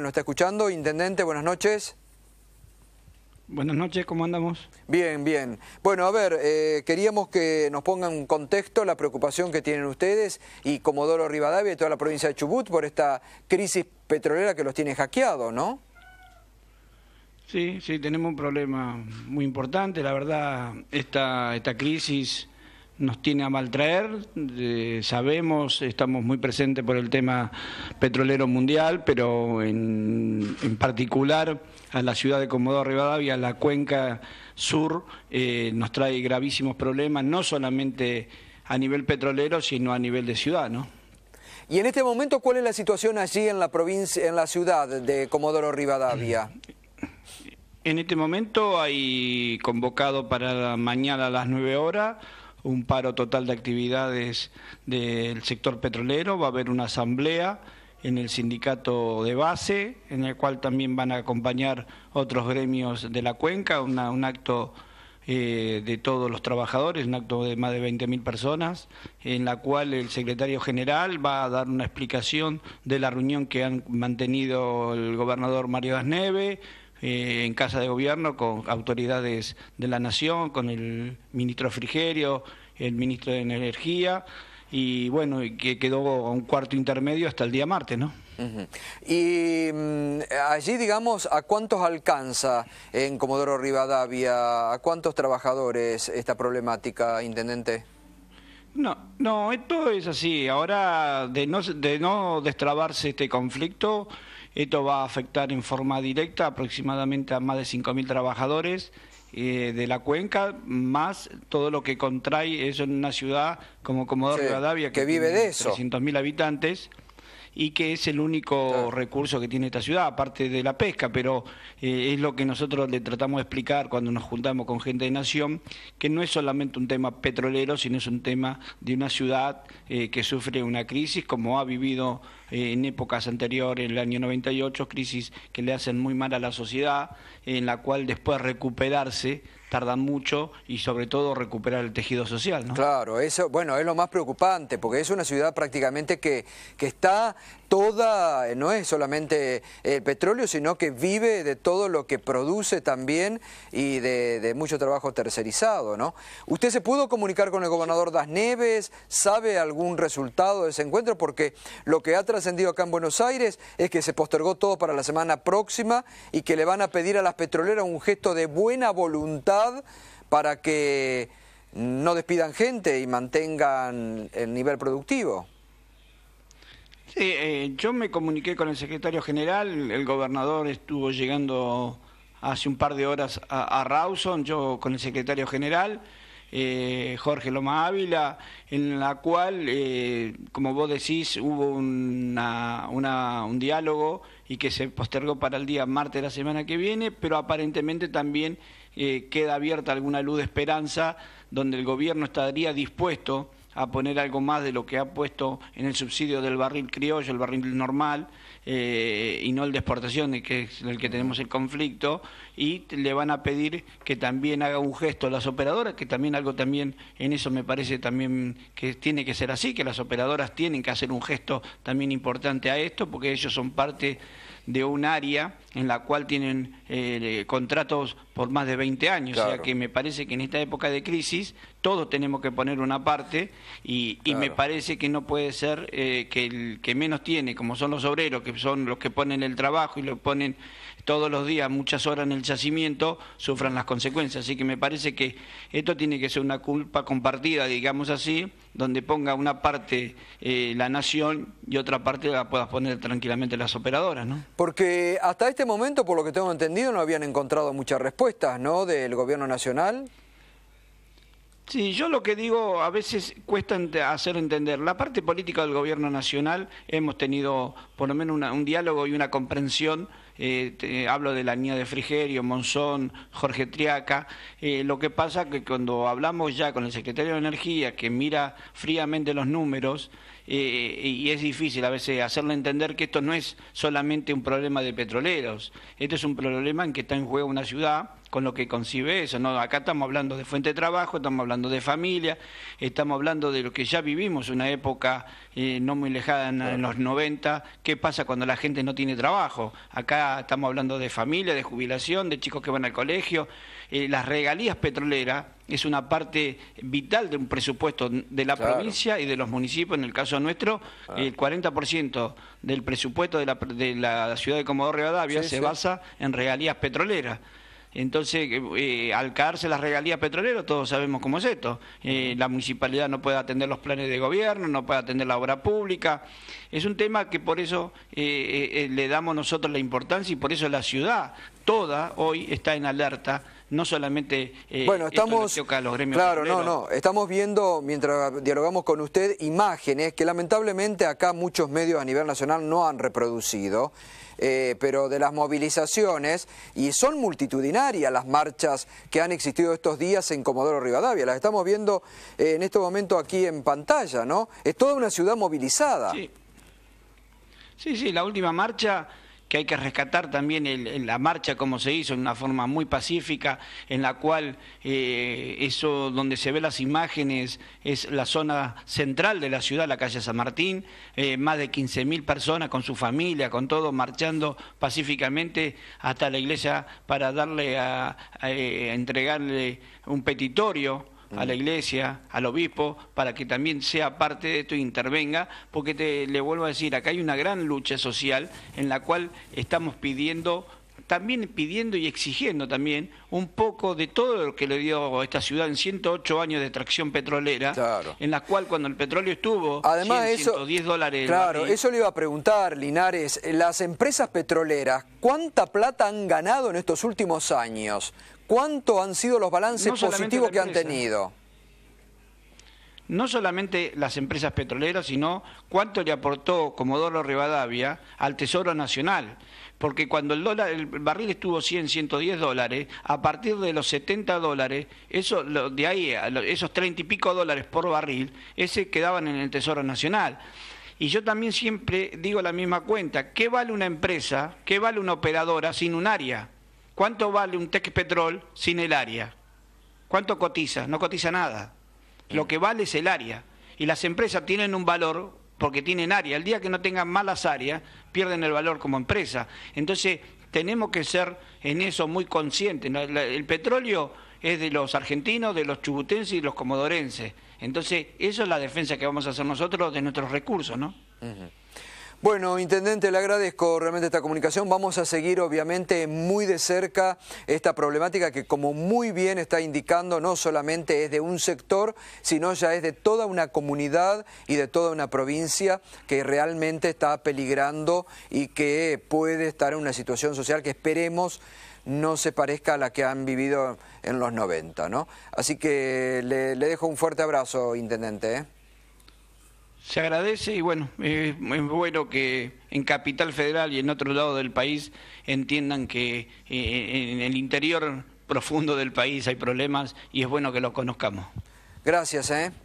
Nos está escuchando, intendente, buenas noches. Buenas noches, ¿cómo andamos? Bien, bien. Bueno, a ver, eh, queríamos que nos pongan en contexto la preocupación que tienen ustedes y Comodoro Rivadavia y toda la provincia de Chubut por esta crisis petrolera que los tiene hackeado, ¿no? Sí, sí, tenemos un problema muy importante. La verdad, esta, esta crisis nos tiene a maltraer. Eh, sabemos, estamos muy presentes por el tema petrolero mundial, pero en, particular a la ciudad de Comodoro Rivadavia, la cuenca sur, eh, nos trae gravísimos problemas, no solamente a nivel petrolero, sino a nivel de ciudad, Y en este momento, ¿cuál es la situación allí en la provincia, en la ciudad de Comodoro Rivadavia? En este momento hay convocado para mañana a las 9 horas un paro total de actividades del sector petrolero, va a haber una asamblea en el sindicato de base, en el cual también van a acompañar otros gremios de la cuenca, un acto eh, de todos los trabajadores, un acto de más de 20.000 personas, en la cual el secretario general va a dar una explicación de la reunión que han mantenido el gobernador Mario Asneve eh, en Casa de Gobierno con autoridades de la Nación, con el ministro Frigerio, el ministro de Energía, y bueno, y que quedó a un cuarto intermedio hasta el día martes, ¿no? Y mm, allí, digamos, ¿a cuántos alcanza en Comodoro Rivadavia? ¿A cuántos trabajadores esta problemática, intendente? No, no, esto es así. Ahora, de no destrabarse este conflicto, esto va a afectar en forma directa aproximadamente a más de 5.000 trabajadores eh, de la cuenca, más todo lo que contrae eso en una ciudad como Comodoro Rivadavia, que, que vive de eso. 300.000 habitantes y que es el único recurso que tiene esta ciudad, aparte de la pesca, pero eh, es lo que nosotros le tratamos de explicar cuando nos juntamos con gente de Nación, que no es solamente un tema petrolero, sino es un tema de una ciudad eh, que sufre una crisis como ha vivido eh, en épocas anteriores, en el año 98, crisis que le hacen muy mal a la sociedad, en la cual después recuperarse tardan mucho y sobre todo recuperar el tejido social. ¿no? Claro, eso bueno es lo más preocupante porque es una ciudad prácticamente que, está toda, eh, no es solamente el petróleo, sino que vive de todo lo que produce también y de, de mucho trabajo tercerizado. ¿no? ¿Usted se pudo comunicar con el gobernador Das Neves? ¿Sabe algún resultado de ese encuentro? Porque lo que ha trascendido acá en Buenos Aires es que se postergó todo para la semana próxima y que le van a pedir a las petroleras un gesto de buena voluntad para que no despidan gente y mantengan el nivel productivo. Sí, eh, yo me comuniqué con el secretario general, el gobernador estuvo llegando hace un par de horas a, Rawson, yo con el secretario general. Eh, Jorge Loma Ávila, en la cual, eh, como vos decís, hubo un diálogo y que se postergó para el día martes de la semana que viene, pero aparentemente también eh, queda abierta alguna luz de esperanza donde el gobierno estaría dispuesto a poner algo más de lo que ha puesto en el subsidio del barril criollo, el barril normal, eh, y no el de exportación, que es el que tenemos el conflicto, y le van a pedir que también haga un gesto a las operadoras, que también algo también, en eso me parece también que tiene que ser así, que las operadoras tienen que hacer un gesto también importante a esto, porque ellos son parte de un área en la cual tienen eh, contratos por más de 20 años. O sea que me parece que en esta época de crisis todos tenemos que poner una parte y, me parece que no puede ser eh, que el que menos tiene, como son los obreros, que son los que ponen el trabajo y lo ponen todos los días muchas horas en el yacimiento, sufran las consecuencias. Así que me parece que esto tiene que ser una culpa compartida, digamos así, donde ponga una parte eh, la nación y otra parte la puedas poner tranquilamente las operadoras. ¿no? Porque hasta este momento, por lo que tengo entendido, no habían encontrado mucha respuesta respuestas ¿no? del gobierno nacional. Sí, yo lo que digo a veces cuesta hacer entender. La parte política del gobierno nacional hemos tenido por lo menos un diálogo y una comprensión eh, hablo de la niña de Frigerio, Monzón, Jorge Triaca. Eh, lo que pasa que cuando hablamos ya con el secretario de Energía, que mira fríamente los números, eh, y es difícil a veces hacerle entender que esto no es solamente un problema de petroleros, esto es un problema en que está en juego una ciudad con lo que concibe eso. No, acá estamos hablando de fuente de trabajo, estamos hablando de familia, estamos hablando de lo que ya vivimos, una época eh, no muy lejana en los 90, qué pasa cuando la gente no tiene trabajo. Acá estamos hablando de familia, de jubilación, de chicos que van al colegio, eh, las regalías petroleras es una parte vital de un presupuesto de la provincia y de los municipios, en el caso nuestro, ah. el 40% del presupuesto de la, ciudad de Comodoro Rivadavia se basa en regalías petroleras. Entonces, eh, eh, al caerse las regalías petroleras, todos sabemos cómo es esto. Eh, la municipalidad no puede atender los planes de gobierno, no puede atender la obra pública. Es un tema que por eso le damos nosotros la importancia y por eso la ciudad toda hoy está en alerta no solamente bueno estamos los gremios claro no no estamos viendo mientras dialogamos con usted imágenes que lamentablemente acá muchos medios a nivel nacional no han reproducido eh, pero de las movilizaciones, y son multitudinarias las marchas que han existido estos días en Comodoro Rivadavia. Las estamos viendo eh, en este momento aquí en pantalla, ¿no? Es toda una ciudad movilizada. sí, sí la última marcha que hay que rescatar también la marcha como se hizo, en una forma muy pacífica, en la cual eh, eso donde se ven las imágenes es la zona central de la ciudad, la calle San Martín, eh, más de 15.000 personas con su familia, con todo, marchando pacíficamente hasta la iglesia para darle a eh, entregarle un petitorio a la iglesia, al obispo, para que también sea parte de esto e intervenga, porque te, le vuelvo a decir, acá hay una gran lucha social en la cual estamos pidiendo también pidiendo y exigiendo también un poco de todo lo que le dio esta ciudad en 108 años de extracción petrolera, claro. en la cual cuando el petróleo estuvo Además, 100, eso, 110 dólares. Claro, eso le iba a preguntar, Linares. Las empresas petroleras, ¿cuánta plata han ganado en estos últimos años? ¿Cuánto han sido los balances positivos que han tenido? No solamente las empresas petroleras, sino cuánto le aportó Comodoro Rivadavia al Tesoro Nacional. Porque cuando el, dólar, el barril estuvo 100, 110 dólares, a partir de los 70 dólares, eso, de ahí, esos 30 y pico dólares por barril, ese quedaban en el Tesoro Nacional. Y yo también siempre digo la misma cuenta, ¿qué vale una empresa, qué vale una operadora sin un área? ¿Cuánto vale un Tech Petrol sin el área? ¿Cuánto cotiza? No cotiza nada. Lo que vale es el área. Y las empresas tienen un valor porque tienen área. El día que no tengan malas áreas, pierden el valor como empresa. Entonces, tenemos que ser en eso muy conscientes. El petróleo es de los argentinos, de los chubutenses y los comodorenses. Entonces, eso es la defensa que vamos a hacer nosotros de nuestros recursos, ¿no? Bueno, Intendente, le agradezco realmente esta comunicación. Vamos a seguir, obviamente, muy de cerca esta problemática que, como muy bien está indicando, no solamente es de un sector, sino ya es de toda una comunidad y de toda una provincia que realmente está peligrando y que puede estar en una situación social que esperemos no se parezca a la que han vivido en los 90, ¿no? Así que le, dejo un fuerte abrazo, Intendente. ¿eh? se agradece y bueno, eh, es bueno que en Capital Federal y en otro lado del país entiendan que eh, eh, en el interior profundo del país hay problemas y es bueno que los conozcamos. Gracias, ¿eh?